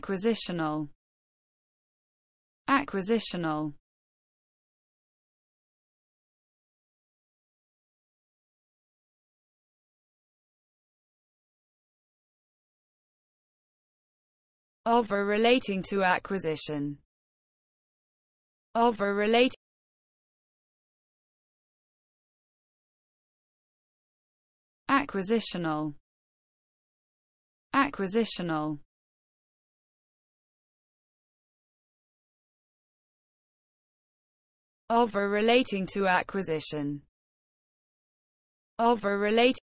acquisitional acquisitional of or relating to acquisition of or relating acquisitional acquisitional of a relating to acquisition of a relating